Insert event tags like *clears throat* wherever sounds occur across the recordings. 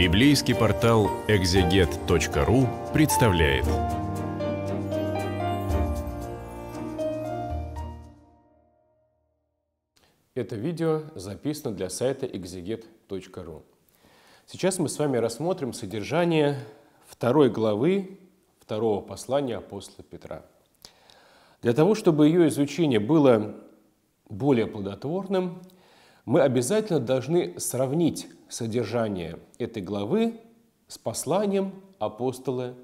Библейский портал экзегет.ру представляет. Это видео записано для сайта exeget.ru. Сейчас мы с вами рассмотрим содержание второй главы второго послания апостола Петра. Для того, чтобы ее изучение было более плодотворным – мы обязательно должны сравнить содержание этой главы с посланием апостола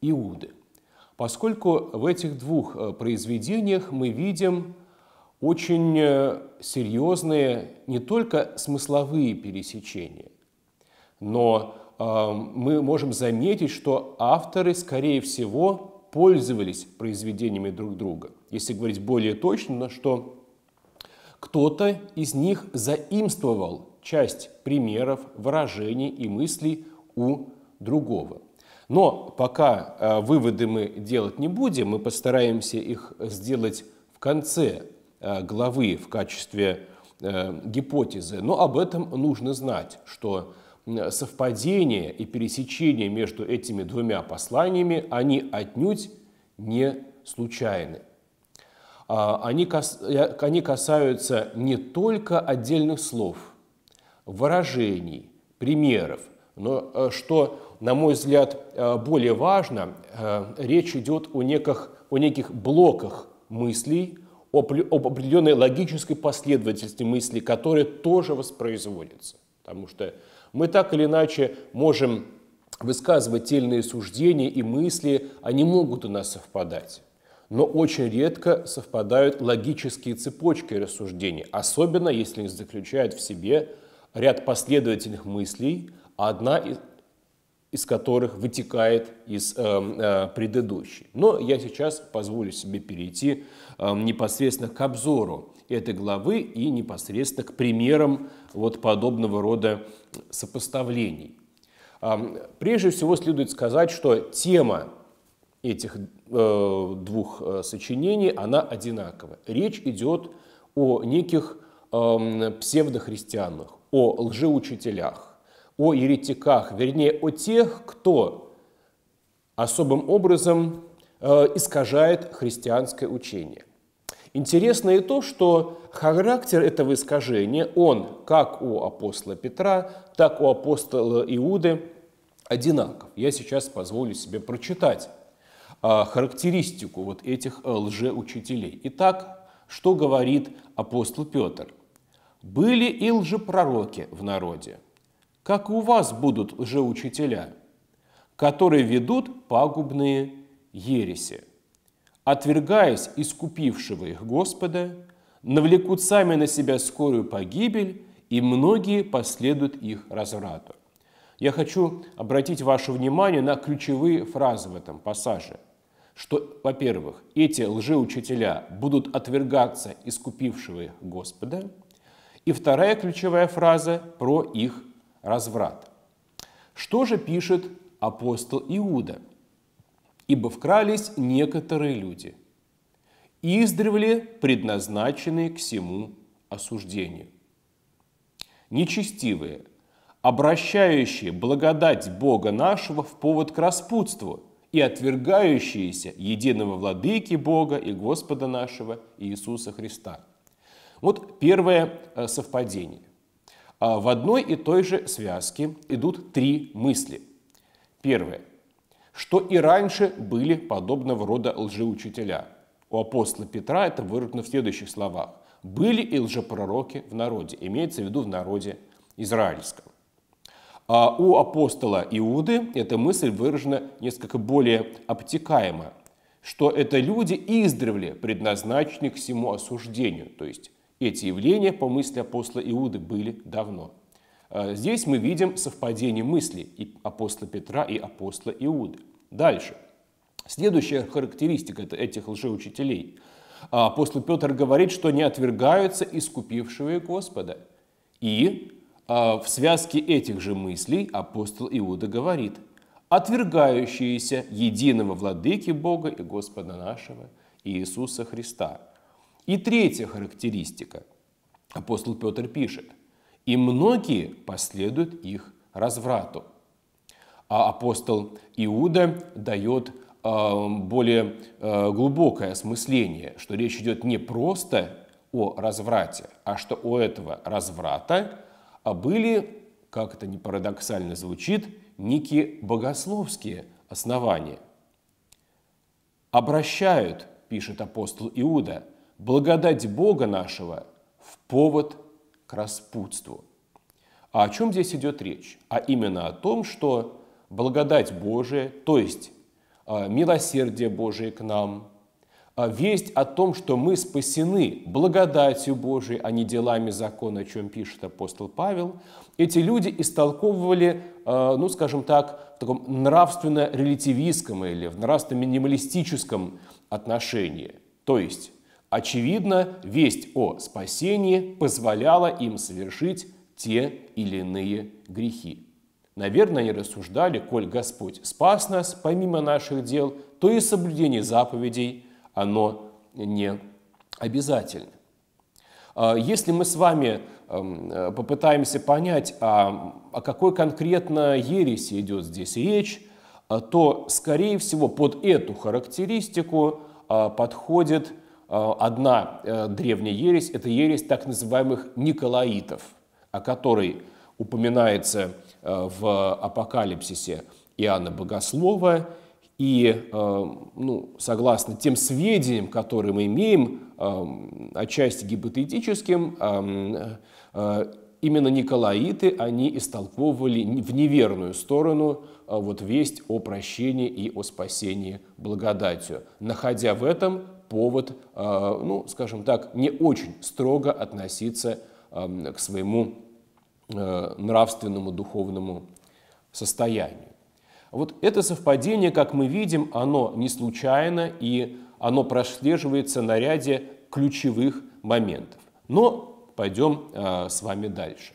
Иуды, поскольку в этих двух э, произведениях мы видим очень э, серьезные не только смысловые пересечения, но э, мы можем заметить, что авторы, скорее всего, пользовались произведениями друг друга. Если говорить более точно, что кто-то из них заимствовал часть примеров, выражений и мыслей у другого. Но пока э, выводы мы делать не будем, мы постараемся их сделать в конце э, главы в качестве э, гипотезы. Но об этом нужно знать, что совпадение и пересечение между этими двумя посланиями, они отнюдь не случайны. А, они, кас, они касаются не только отдельных слов, выражений, примеров, но э, что, на мой взгляд, э, более важно, э, речь идет о неких, о неких блоках мыслей, об, об определенной логической последовательности мыслей, которые тоже воспроизводятся. Потому что мы так или иначе можем высказывать тельные суждения и мысли, они могут у нас совпадать но очень редко совпадают логические цепочки рассуждений, особенно если их заключают в себе ряд последовательных мыслей, одна из, из которых вытекает из э, э, предыдущей. Но я сейчас позволю себе перейти э, непосредственно к обзору этой главы и непосредственно к примерам вот подобного рода сопоставлений. Э, прежде всего следует сказать, что тема этих э, двух э, сочинений, она одинакова. Речь идет о неких эм, псевдохристианах, о лжеучителях, о еретиках, вернее, о тех, кто особым образом э, искажает христианское учение. Интересно и то, что характер этого искажения, он как у апостола Петра, так у апостола Иуды одинаков. Я сейчас позволю себе прочитать а, характеристику вот этих э, лжеучителей. Итак, что говорит апостол Петр? «Были и лжепророки в народе, как и у вас будут лжеучителя, которые ведут пагубные ереси, отвергаясь искупившего их Господа, навлекут сами на себя скорую погибель, и многие последуют их разврату». Я хочу обратить ваше внимание на ключевые фразы в этом пассаже – что, во-первых, эти лжеучителя будут отвергаться искупившего Господа, и вторая ключевая фраза про их разврат. Что же пишет апостол Иуда? «Ибо вкрались некоторые люди, издревле предназначенные к всему осуждению. Нечестивые, обращающие благодать Бога нашего в повод к распутству – и отвергающиеся единого владыки Бога и Господа нашего Иисуса Христа. Вот первое э, совпадение. А в одной и той же связке идут три мысли. Первое. Что и раньше были подобного рода лжеучителя. У апостола Петра это выражено в следующих словах. «Были и лжепророки в народе», имеется в виду в народе израильском. А у апостола Иуды эта мысль выражена несколько более обтекаемо, что это люди издревле предназначены к всему осуждению, то есть эти явления, по мысли апостола Иуды, были давно. А здесь мы видим совпадение мысли и апостола Петра и апостола Иуды. Дальше. Следующая характеристика этих лжеучителей. А апостол Петр говорит, что не отвергаются искупившего Господа и а в связке этих же мыслей апостол Иуда говорит, отвергающиеся единого владыки Бога и Господа нашего Иисуса Христа. И третья характеристика. Апостол Петр пишет, и многие последуют их разврату. А апостол Иуда дает а, более а, глубокое осмысление, что речь идет не просто о разврате, а что у этого разврата а были, как это не парадоксально звучит, некие богословские основания. «Обращают, — пишет апостол Иуда, — благодать Бога нашего в повод к распутству». А о чем здесь идет речь? А именно о том, что благодать Божия, то есть а, милосердие Божие к нам – а весть о том, что мы спасены благодатью Божией, а не делами закона, о чем пишет апостол Павел, эти люди истолковывали, э, ну, скажем так, в таком нравственно-релятивистском или в нравственно-минималистическом отношении. То есть, очевидно, весть о спасении позволяла им совершить те или иные грехи. Наверное, они рассуждали, коль Господь спас нас, помимо наших дел, то и соблюдение заповедей – оно не обязательно. А, если мы с вами эм, э, попытаемся понять, о, а, о какой конкретно ереси идет здесь речь, а, то, скорее всего, под эту характеристику подходит одна э, древняя ересь, это ересь так называемых николаитов, о которой упоминается э, в апокалипсисе Иоанна Богослова, и, э, ну, согласно тем сведениям, которые мы имеем, э, отчасти гипотетическим, э, именно николаиты, они истолковывали в неверную сторону вот весть о прощении и о спасении благодатью, находя в этом повод, ну, скажем так, не очень строго относиться к своему нравственному духовному состоянию. Вот это совпадение, как мы видим, оно не случайно и оно прослеживается на ряде ключевых моментов. Но пойдем э, с вами дальше.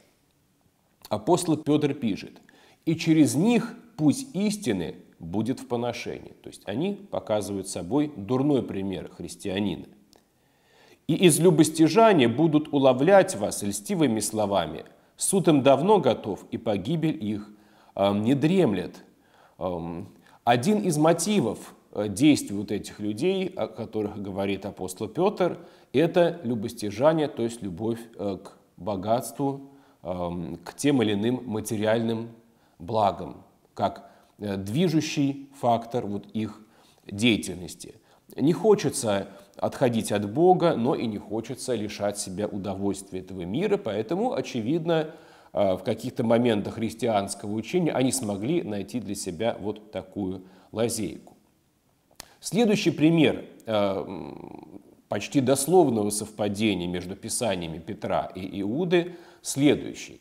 Апостол Петр пишет, «И через них путь истины будет в поношении». То есть они показывают собой дурной пример христианина. «И из любостяжания будут уловлять вас льстивыми словами. Суд им давно готов, и погибель их э, не дремлет, один из мотивов э, действий вот этих людей, о которых говорит апостол Петр, это любостяжание, то есть любовь э, к богатству, к тем или иным материальным благам, как э, движущий фактор вот их деятельности. Не хочется отходить от Бога, но и не хочется лишать себя удовольствия этого мира, поэтому, очевидно, Э, в каких-то моментах христианского учения, они смогли найти для себя вот такую лазейку. Следующий пример э, почти дословного совпадения между писаниями Петра и Иуды следующий.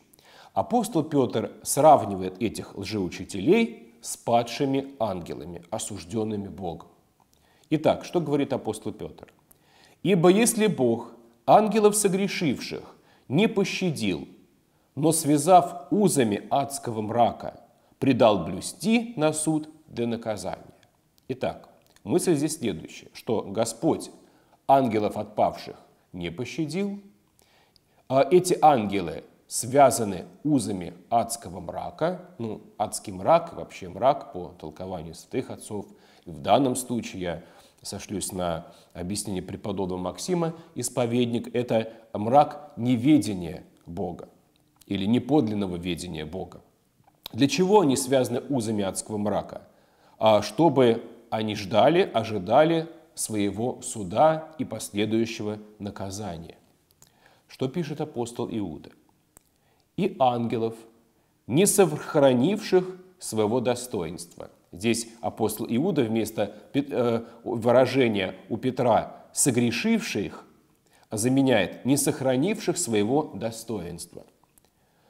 Апостол Петр сравнивает этих лжеучителей с падшими ангелами, осужденными Богом. Итак, что говорит апостол Петр? «Ибо если Бог ангелов согрешивших не пощадил, но, связав узами адского мрака, предал блюсти на суд для наказания. Итак, мысль здесь следующая, что Господь ангелов отпавших не пощадил, а эти ангелы связаны узами адского мрака, ну, адский мрак, вообще мрак по толкованию святых отцов, и в данном случае я сошлюсь на объяснение преподобного Максима, исповедник – это мрак неведения Бога или неподлинного ведения Бога. Для чего они связаны узами адского мрака? А чтобы они ждали, ожидали своего суда и последующего наказания. Что пишет апостол Иуда? «И ангелов, не сохранивших своего достоинства». Здесь апостол Иуда вместо э, выражения у Петра «согрешивших» заменяет «не сохранивших своего достоинства»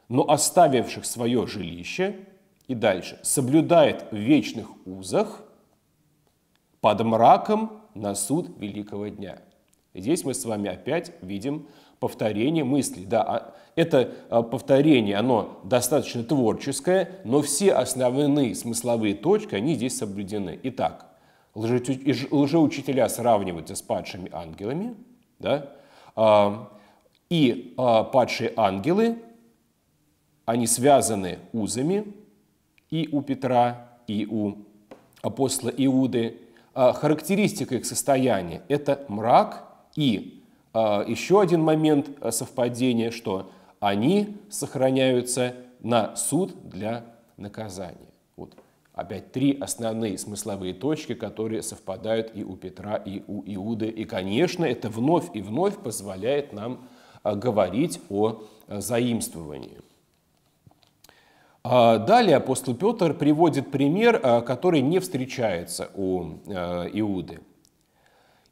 но оставивших свое жилище, и дальше, соблюдает в вечных узах под мраком на суд великого дня. здесь мы с вами опять видим повторение мысли. Да, а, это а, повторение, оно достаточно творческое, но все основные смысловые точки, они здесь соблюдены. Итак, лжеучителя сравниваются с падшими ангелами, да, а, и падшие ангелы они связаны узами и у Петра, и у апостола Иуды. А, характеристика их состояния – это мрак и а, еще один момент а, совпадения, что они сохраняются на суд для наказания. Вот опять три основные смысловые точки, которые совпадают и у Петра, и у Иуды. И, конечно, это вновь и вновь позволяет нам говорить о заимствовании. А далее апостол Петр приводит пример, а, который не встречается у а, Иуды.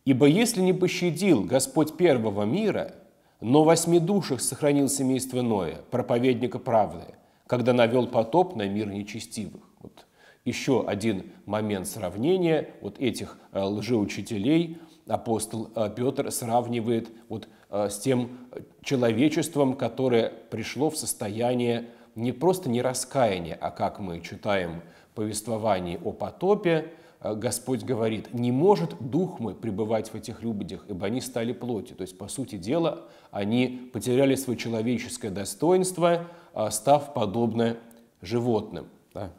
«Ибо если не пощадил Господь первого мира, но восьми душах сохранил семейство Ноя, проповедника правды, когда навел потоп на мир нечестивых». Вот еще один момент сравнения вот этих лжеучителей апостол Петр сравнивает вот с тем человечеством, которое пришло в состояние не просто не раскаяние, а как мы читаем повествовании о потопе, э, Господь говорит, не может дух мой пребывать в этих людях, ибо они стали плоти. То есть, по сути дела, они потеряли свое человеческое достоинство, э, став подобно животным. Да?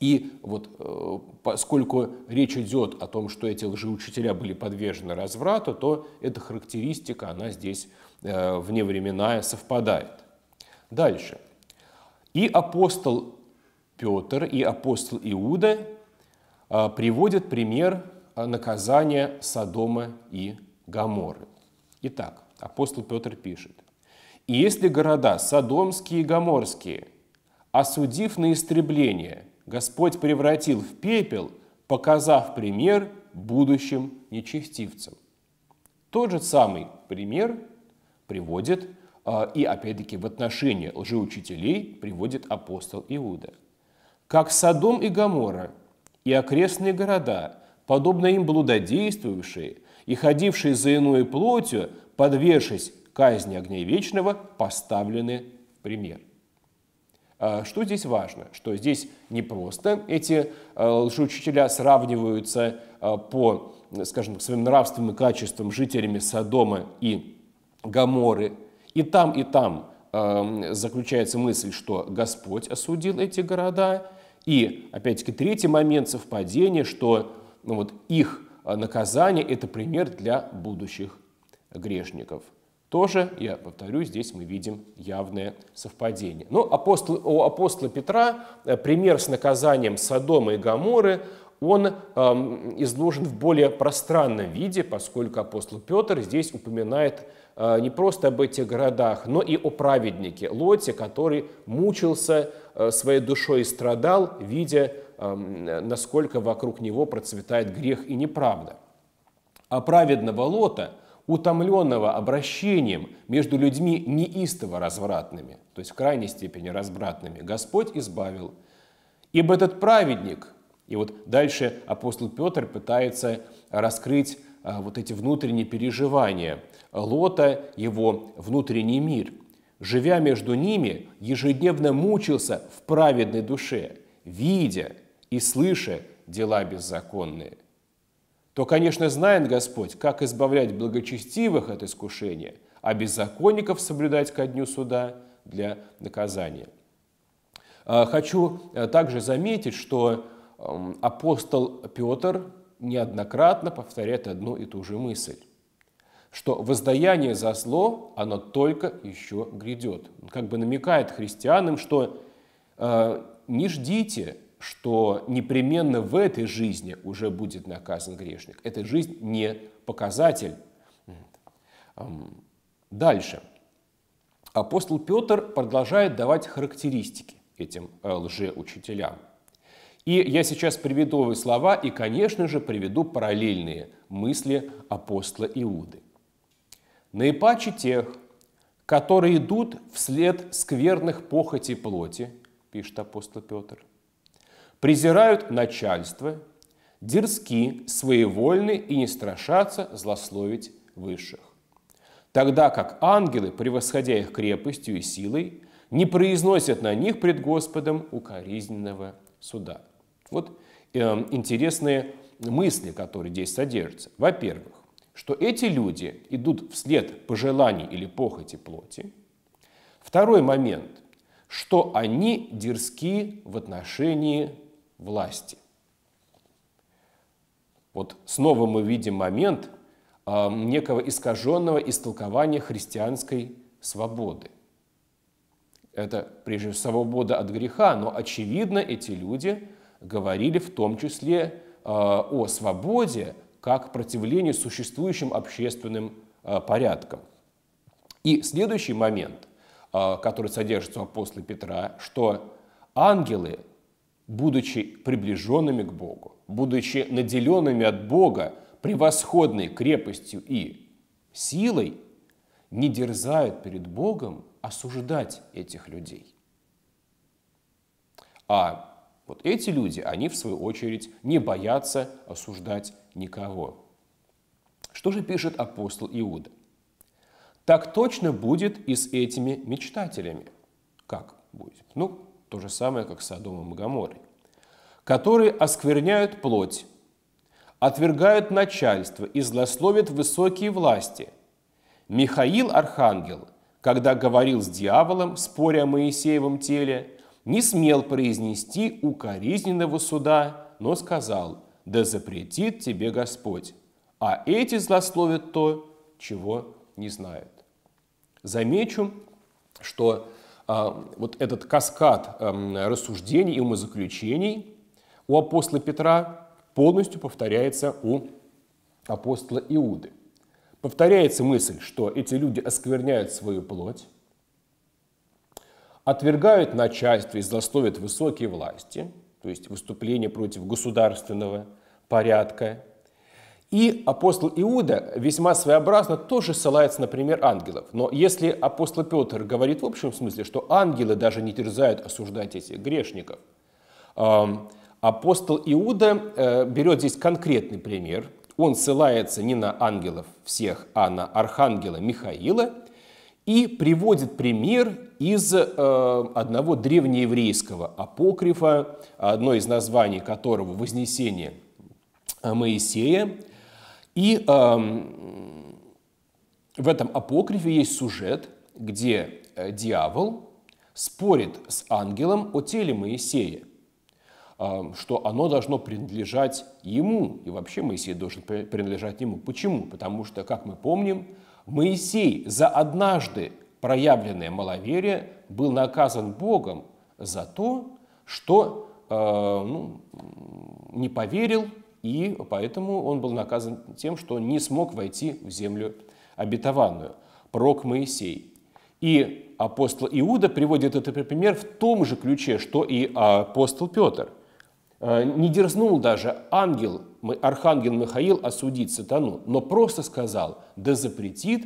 И вот э, поскольку речь идет о том, что эти лжеучителя были подвержены разврату, то эта характеристика, она здесь вневременная совпадает. Дальше – и апостол Петр, и апостол Иуда а, приводят пример а, наказания Содома и Гаморы. Итак, апостол Петр пишет. «И если города Содомские и Гоморские, осудив на истребление, Господь превратил в пепел, показав пример будущим нечестивцам». Тот же самый пример приводит а, и опять-таки в отношении лжеучителей приводит апостол Иуда. «Как Содом и Гамора и окрестные города, подобно им блудодействовавшие и ходившие за иную плотью, подвергшись казни огня вечного, поставлены пример». А, что здесь важно? Что здесь не просто эти а, лжеучителя сравниваются по, скажем, своим нравственным качествам жителями Содома и Гаморы – и там, и там э, заключается мысль, что Господь осудил эти города. И, опять-таки, третий момент совпадения, что ну, вот их э, наказание – это пример для будущих грешников. Тоже, я повторю, здесь мы видим явное совпадение. Но ну, апостол, у апостола Петра э, пример с наказанием Содома и Гаморы – он эм, изложен в более пространном виде, поскольку апостол Петр здесь упоминает э, не просто об этих городах, но и о праведнике Лоте, который мучился э, своей душой и страдал, видя, эм, насколько вокруг него процветает грех и неправда. А праведного Лота, утомленного обращением между людьми неистово развратными, то есть в крайней степени развратными, Господь избавил. Ибо этот праведник – и вот дальше апостол Петр пытается раскрыть а, вот эти внутренние переживания Лота, его внутренний мир. Живя между ними, ежедневно мучился в праведной душе, видя и слыша дела беззаконные. То, конечно, знает Господь, как избавлять благочестивых от искушения, а беззаконников соблюдать ко дню суда для наказания. А, хочу а, также заметить, что апостол Петр неоднократно повторяет одну и ту же мысль, что воздаяние за зло, оно только еще грядет. Он как бы намекает христианам, что э, не ждите, что непременно в этой жизни уже будет наказан грешник. Эта жизнь не показатель. Дальше. Апостол Петр продолжает давать характеристики этим э, лжеучителям – и я сейчас приведу его слова и, конечно же, приведу параллельные мысли апостола Иуды. «Наипаче тех, которые идут вслед скверных похоти плоти, пишет апостол Петр, презирают начальство, дерзки, своевольны и не страшатся злословить высших. Тогда как ангелы, превосходя их крепостью и силой, не произносят на них пред Господом укоризненного суда. Вот э, интересные мысли, которые здесь содержатся. Во-первых, что эти люди идут вслед пожеланий или похоти плоти. Второй момент, что они дерзки в отношении власти. Вот снова мы видим момент э, некого искаженного истолкования христианской свободы. Это прежде всего свобода от греха, но очевидно эти люди – говорили в том числе э, о свободе как противлении существующим общественным э, порядкам. И следующий момент, э, который содержится у апостола Петра, что ангелы, будучи приближенными к Богу, будучи наделенными от Бога превосходной крепостью и силой, не дерзают перед Богом осуждать этих людей. А вот эти люди, они в свою очередь не боятся осуждать никого. Что же пишет апостол Иуда? Так точно будет и с этими мечтателями. Как будет? Ну, то же самое, как с Содомом и Гаморой. Которые оскверняют плоть, отвергают начальство и злословят высокие власти. Михаил Архангел, когда говорил с дьяволом, споря о Моисеевом теле, не смел произнести укоризненного суда, но сказал, «Да запретит тебе Господь, а эти злословят то, чего не знают». Замечу, что а, вот этот каскад а, рассуждений и умозаключений у апостола Петра полностью повторяется у апостола Иуды. Повторяется мысль, что эти люди оскверняют свою плоть, отвергают начальство и злословят высокие власти, то есть выступление против государственного порядка. И апостол Иуда весьма своеобразно тоже ссылается на пример ангелов. Но если апостол Петр говорит в общем смысле, что ангелы даже не терзают осуждать этих грешников, эм, апостол Иуда э, берет здесь конкретный пример. Он ссылается не на ангелов всех, а на архангела Михаила – и приводит пример из э, одного древнееврейского апокрифа, одно из названий которого «Вознесение Моисея». И э, в этом апокрифе есть сюжет, где э, дьявол спорит с ангелом о теле Моисея, э, что оно должно принадлежать ему, и вообще Моисей должен принадлежать ему. Почему? Потому что, как мы помним, Моисей за однажды проявленное маловерие был наказан Богом за то, что э, ну, не поверил, и поэтому он был наказан тем, что не смог войти в землю обетованную. Пророк Моисей. И апостол Иуда приводит этот пример в том же ключе, что и апостол Петр – Э, не дерзнул даже ангел, архангел Михаил осудить сатану, но просто сказал, да запретит,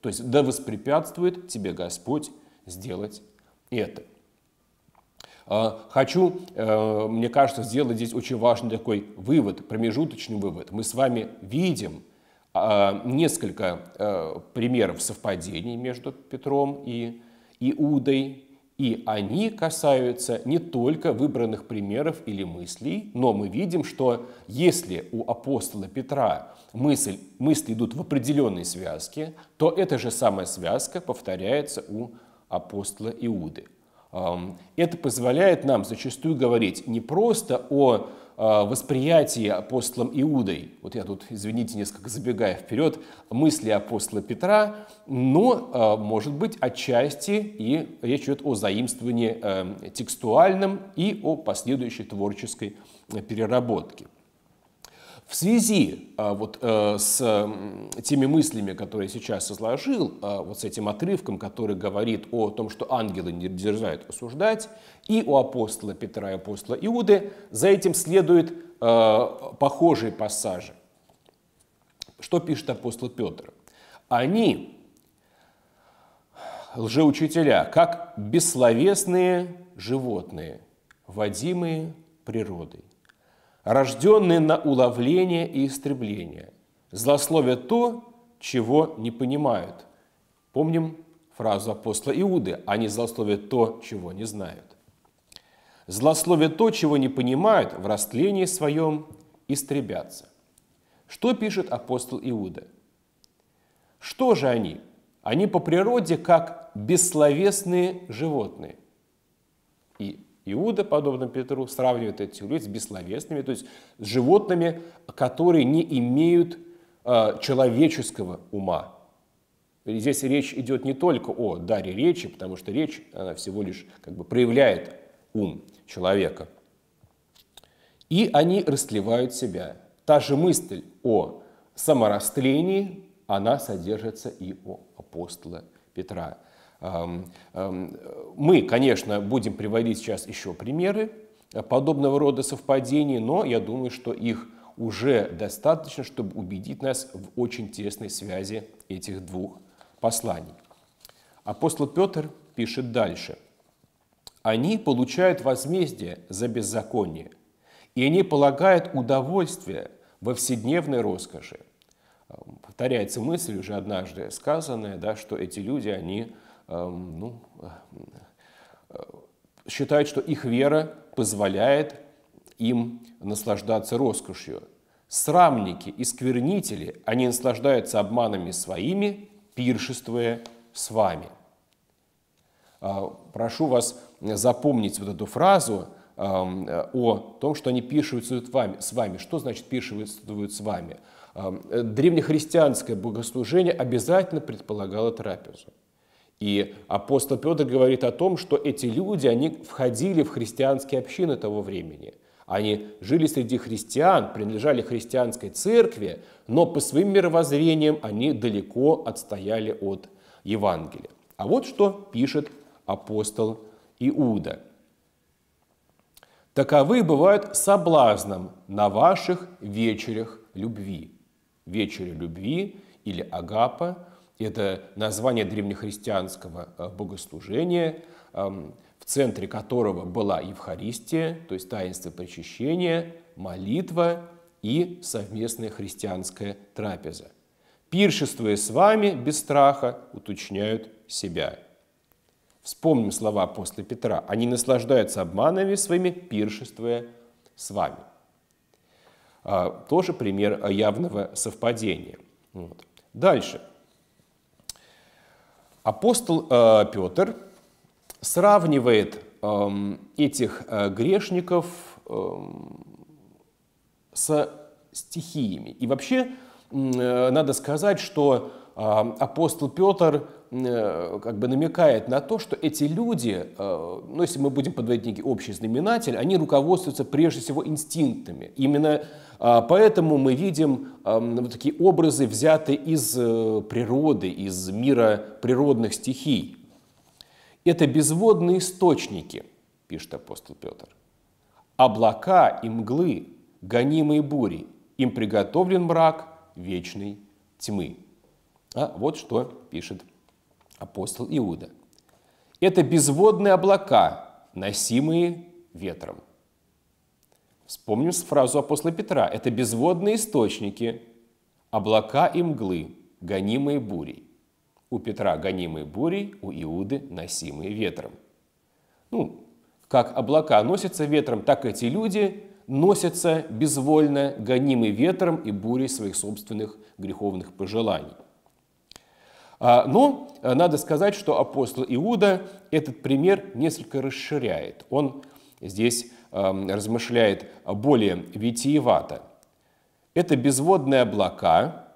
то есть да воспрепятствует тебе Господь сделать это. Э, хочу, э, мне кажется, сделать здесь очень важный такой вывод, промежуточный вывод. Мы с вами видим несколько примеров совпадений между Петром и Иудой, и они касаются не только выбранных примеров или мыслей, но мы видим, что если у апостола Петра мысль, мысли идут в определенной связке, то эта же самая связка повторяется у апостола Иуды. Это позволяет нам зачастую говорить не просто о Э, восприятии апостолом Иудой, вот я тут, извините, несколько забегая вперед, мысли апостола Петра, но, э, может быть, отчасти и речь идет о заимствовании э, текстуальном и о последующей творческой переработке. В связи а, вот, а, с а, теми мыслями, которые сейчас изложил, а, вот с этим отрывком, который говорит о том, что ангелы не дерзают осуждать, и у апостола Петра и апостола Иуды, за этим следуют а, похожие пассажи. Что пишет апостол Петр? Они, лжеучителя, как бессловесные животные, водимые природой рожденные на уловление и истребление, злословят то, чего не понимают. Помним фразу апостола Иуды «они злословят то, чего не знают». Злословят то, чего не понимают, в растлении своем истребятся. Что пишет апостол Иуда? Что же они? Они по природе как бессловесные животные. Иуда, подобно Петру, сравнивает этих людей с бессловесными, то есть с животными, которые не имеют э, человеческого ума. И здесь речь идет не только о даре речи, потому что речь она всего лишь как бы проявляет ум человека. И они растлевают себя. Та же мысль о саморастлении, она содержится и у апостола Петра. Мы, конечно, будем приводить сейчас еще примеры э, подобного рода совпадений, но я думаю, что их уже достаточно, чтобы убедить нас в очень тесной связи этих двух посланий. Апостол Петр пишет дальше. «Они получают возмездие за беззаконие, и они полагают удовольствие во вседневной роскоши». Повторяется мысль, уже однажды сказанная, да, что эти люди, они Эм, ну, э, считают, что их вера позволяет им наслаждаться роскошью. Срамники и сквернители, они наслаждаются обманами своими, пиршествуя с вами. Э, прошу вас запомнить вот эту фразу эм, о том, что они пиршуются с вами. Что значит пиршествуют с вами? Эм, э, древнехристианское богослужение обязательно предполагало трапезу. И апостол Петр говорит о том, что эти люди, они входили в христианские общины того времени. Они жили среди христиан, принадлежали христианской церкви, но по своим мировоззрениям они далеко отстояли от Евангелия. А вот что пишет апостол Иуда. «Таковы бывают соблазном на ваших вечерях любви». Вечере любви или агапа – это название древнехристианского э, богослужения, эм, в центре которого была Евхаристия, то есть таинство причащения, молитва и совместная христианская трапеза. «Пиршествуя с вами без страха, уточняют себя». Вспомним слова после Петра. «Они наслаждаются обманами своими, пиршествуя с вами». Э, тоже пример явного совпадения. Вот. Дальше апостол э, Петр сравнивает эм, этих э, грешников эм, со стихиями. И вообще э, надо сказать, что а, апостол Петр э, как бы намекает на то, что эти люди, э, ну, если мы будем подводить некий общий знаменатель, они руководствуются прежде всего инстинктами. Именно а, поэтому мы видим вот такие образы, взятые из э, природы, из мира природных стихий. Это безводные источники, пишет апостол Петр. Облака и мглы, гонимые бури, им приготовлен мрак вечной тьмы. А вот что пишет апостол Иуда. Это безводные облака, носимые ветром. Вспомним фразу апостола Петра. Это безводные источники, облака и мглы, гонимые бурей. У Петра гонимые бурей, у Иуды носимые ветром. Ну, как облака носятся ветром, так эти люди носятся безвольно, гонимы ветром и бурей своих собственных греховных пожеланий. А, но э, надо сказать, что апостол Иуда этот пример несколько расширяет. Он здесь эм, размышляет более витиевато. Это безводные облака.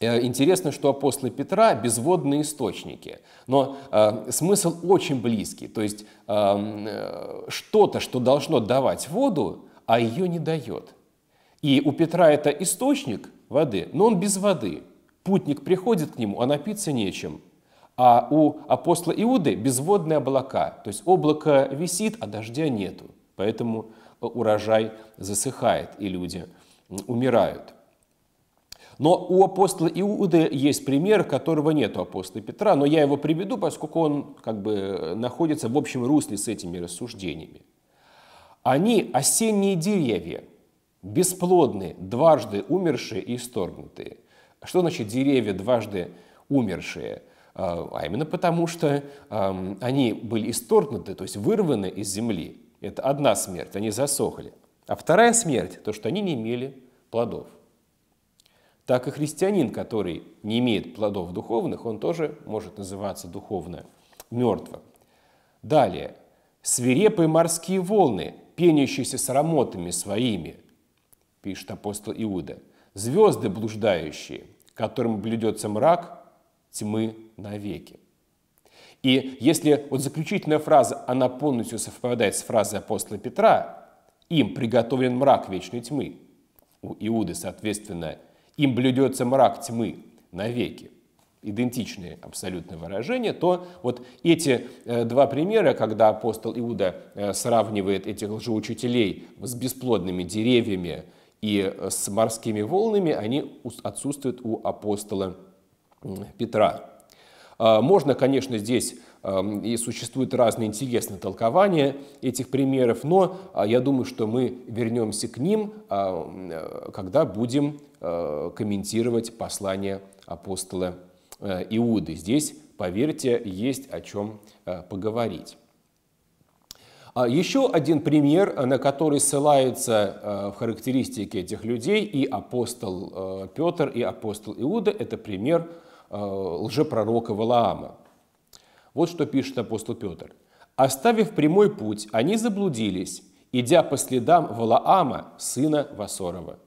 Э, интересно, что апостолы Петра – безводные источники, но э, смысл очень близкий, то есть эм, что-то, что должно давать воду, а ее не дает. И у Петра это источник воды, но он без воды – Путник приходит к нему, а напиться нечем. А у апостола Иуды безводные облака, то есть облако висит, а дождя нету. Поэтому э, урожай засыхает, и люди умирают. Но у апостола Иуды есть пример, которого нет у апостола Петра, но я его приведу, поскольку он как бы э, находится в общем русле с этими рассуждениями. Они осенние деревья, бесплодные, дважды умершие и исторгнутые – что значит деревья дважды умершие? А, а именно потому, что они были исторгнуты, то есть вырваны из земли. Это одна смерть, они засохли. А вторая смерть – то, что они не имели плодов. Так и христианин, который не имеет плодов духовных, он тоже может называться духовно мертвым. Далее. «Свирепые морские волны, пенящиеся срамотами своими», пишет апостол Иуда – Звезды блуждающие, которым блюдется мрак тьмы навеки. И если вот заключительная фраза, она полностью совпадает с фразой апостола Петра, им приготовлен мрак вечной тьмы. У Иуды, соответственно, им блюдется мрак тьмы навеки. Идентичные абсолютно выражения, то вот эти э, два примера, когда апостол Иуда э, сравнивает этих лжеучителей с бесплодными деревьями, и э, с морскими волнами они отсутствуют у апостола Петра. А, можно, конечно, здесь эм, и существуют разные интересные толкования этих примеров, но а, я думаю, что мы вернемся к ним, а, э, когда будем э, комментировать послание апостола Иуды. Здесь, поверьте, есть о чем поговорить. А еще один пример, э, на который ссылаются э, в характеристике этих людей и апостол э, Петр, и апостол Иуда, это пример лжепророка Валаама. Вот что пишет апостол Петр. «Оставив прямой путь, они заблудились, идя по следам Валаама, сына Васорова,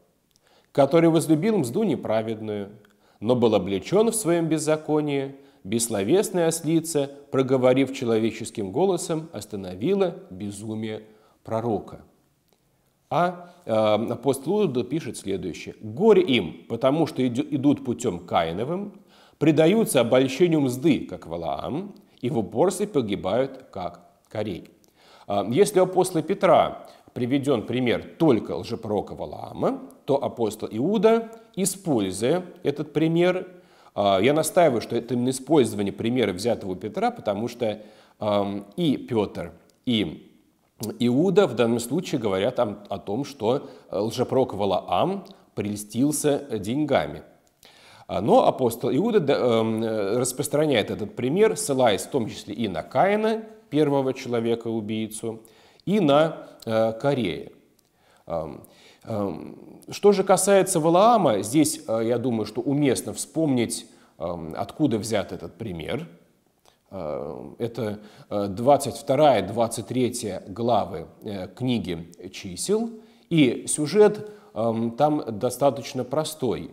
который возлюбил мзду неправедную, но был облечен в своем беззаконии, Бессловесная ослица, проговорив человеческим голосом, остановила безумие пророка. А э, апостол Луда пишет следующее. «Горе им, потому что идут путем Каиновым, предаются обольщению мзды, как Валаам, и в упорстве погибают, как Корей». А, если у апостола Петра приведен пример только лжепророка Валаама, то апостол Иуда, используя этот пример, а, я настаиваю, что это именно использование примера, взятого у Петра, потому что и Петр, и Иуда в данном случае говорят о, о том, что э, лжепророк Валаам прельстился деньгами. А, но апостол Иуда эм, э, распространяет этот пример, ссылаясь в том числе и на Каина, первого человека-убийцу, и на э, Корея. Эм, что же касается Валаама, здесь, э, я думаю, что уместно вспомнить, эм, откуда взят этот пример. Э, это 22-23 э, главы книги «Чисел», и сюжет эм, там достаточно простой.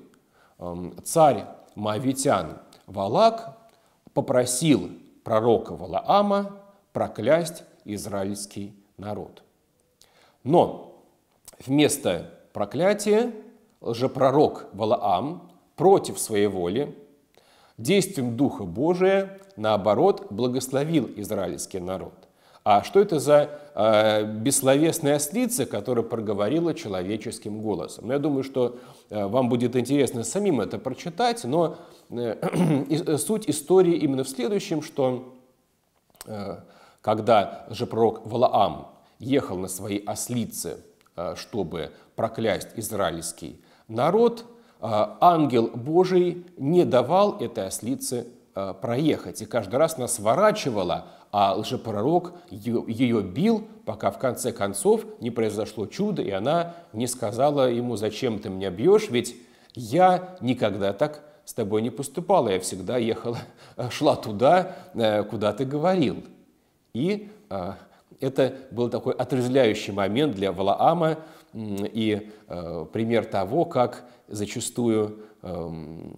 Царь Моавитян Валак попросил пророка Валаама проклясть израильский народ. Но вместо проклятия лжепророк Валаам против своей воли действием Духа Божия, наоборот, благословил израильский народ. А что это за э, бессловесная ослица, которая проговорила человеческим голосом? Ну, я думаю, что э, вам будет интересно самим это прочитать, но э, *clears throat* э, суть истории именно в следующем, что э, когда же пророк Валаам ехал на своей ослице Э, чтобы проклясть израильский народ, э, ангел Божий не давал этой ослице э, проехать и каждый раз нас сворачивала, а лжепророк ее бил, пока в конце концов не произошло чудо, и она не сказала ему, зачем ты меня бьешь, ведь я никогда так с тобой не поступала, я всегда ехала, шла туда, куда ты говорил. И это был такой отрезвляющий момент для Валаама и э, пример того, как зачастую эм,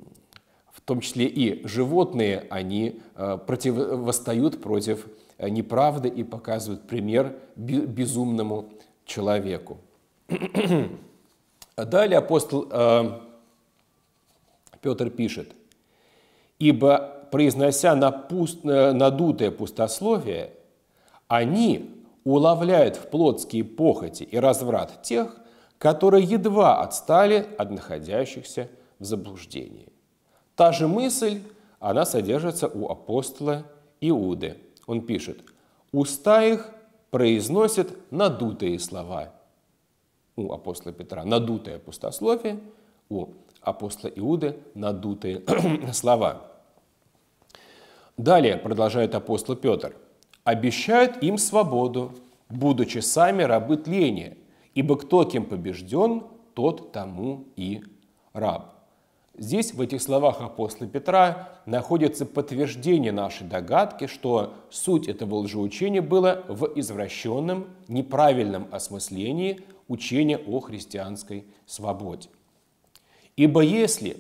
в том числе и животные, они э, противостоят против э, неправды и показывают пример безумному человеку. *clears throat* Далее апостол э, Петр пишет, «Ибо, произнося на пуст, надутое пустословие, они, уловляет в плотские похоти и разврат тех, которые едва отстали от находящихся в заблуждении. Та же мысль, она содержится у апостола Иуды. Он пишет, «Уста их произносят надутые слова». У апостола Петра надутое пустословие, у апостола Иуды надутые *clears throat* слова. Далее продолжает апостол Петр – обещают им свободу, будучи сами рабы тления, ибо кто кем побежден, тот тому и раб. Здесь, в этих словах апостола Петра, находится подтверждение нашей догадки, что суть этого лжеучения была в извращенном, неправильном осмыслении учения о христианской свободе. Ибо если,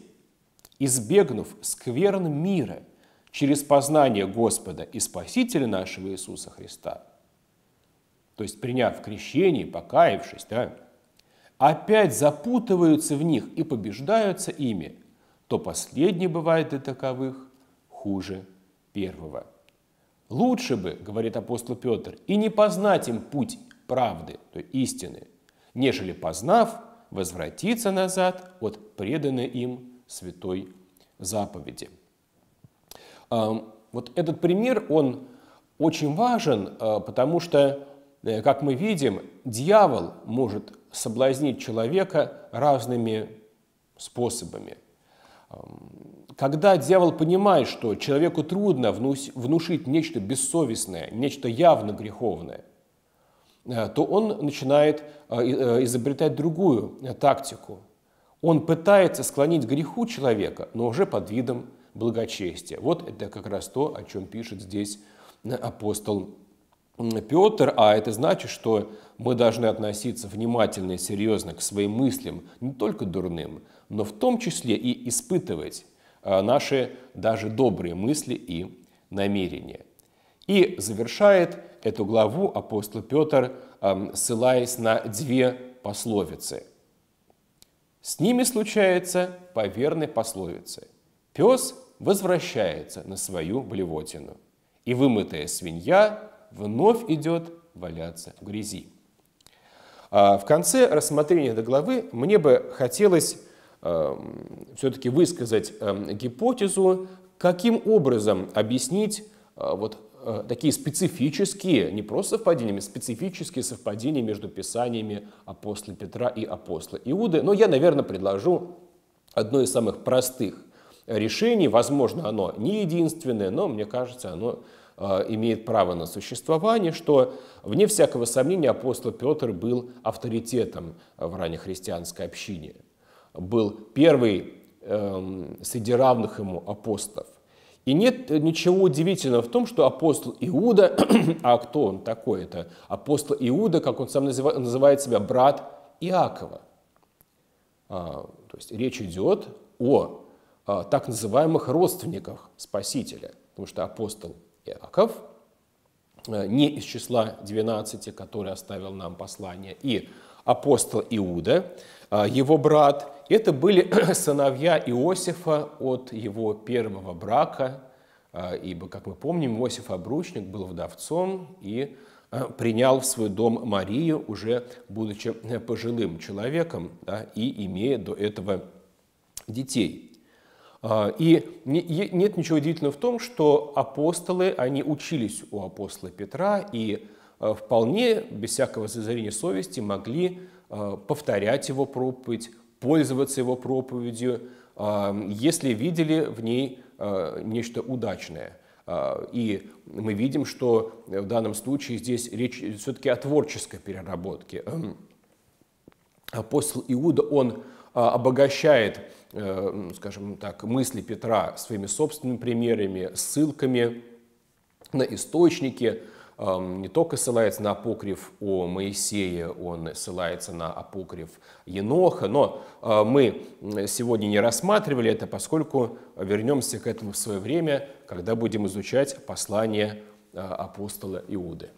избегнув скверн мира – через познание Господа и Спасителя нашего Иисуса Христа, то есть приняв крещение, покаявшись, да, опять запутываются в них и побеждаются ими, то последний бывает для таковых хуже первого. Лучше бы, говорит апостол Петр, и не познать им путь правды, то есть истины, нежели познав, возвратиться назад от преданной им святой заповеди. А, вот этот пример, он очень важен, а, потому что, э, как мы видим, дьявол может соблазнить человека разными способами. Когда дьявол понимает, что человеку трудно внушить нечто бессовестное, нечто явно греховное, э, то он начинает э, изобретать другую тактику. Он пытается склонить к греху человека, но уже под видом благочестия. Вот это как раз то, о чем пишет здесь э, апостол Петр, а это значит, что мы должны относиться внимательно и серьезно к своим мыслям, не только дурным, но в том числе и испытывать э, наши даже добрые мысли и намерения. И завершает эту главу апостол Петр, э, ссылаясь на две пословицы. С ними случается по верной пословице. Пес возвращается на свою блевотину. И вымытая свинья вновь идет валяться в грязи. А в конце рассмотрения этой главы мне бы хотелось э, эм, все-таки высказать э, гипотезу, каким образом объяснить э, вот э, такие специфические, не просто совпадениями, а специфические совпадения между писаниями апостола Петра и апостола Иуды. Но я, наверное, предложу одно из самых простых – решений. Возможно, оно не единственное, но, мне кажется, оно э, имеет право на существование, что, вне всякого сомнения, апостол Петр был авторитетом в раннехристианской общине. Был первый эм, среди равных ему апостолов. И нет ничего удивительного в том, что апостол Иуда, *clears throat* а кто он такой? Это апостол Иуда, как он сам называет, называет себя, брат Иакова. А, то есть речь идет о Э, так называемых родственниках Спасителя, потому что апостол Иаков э, не из числа 12, который оставил нам послание, и апостол Иуда, э, его брат, это были *clears throat* сыновья Иосифа от его первого брака, ибо, как мы помним, Иосиф Обручник был вдовцом и принял в свой дом Марию, уже будучи пожилым человеком да, и имея до этого детей. А, и нет ничего удивительного в том, что апостолы, они учились у апостола Петра и а, вполне, без всякого зазрения совести, могли а, повторять его проповедь, пользоваться его проповедью, если видели в ней нечто удачное. И мы видим, что в данном случае здесь речь все-таки о творческой переработке. Эм, апостол Иуда, он обогащает Э, скажем так, мысли Петра своими собственными примерами, ссылками на источники, эм, не только ссылается на апокриф о Моисее, он ссылается на апокриф Еноха, но э, мы сегодня не рассматривали это, поскольку вернемся к этому в свое время, когда будем изучать послание э, апостола Иуды.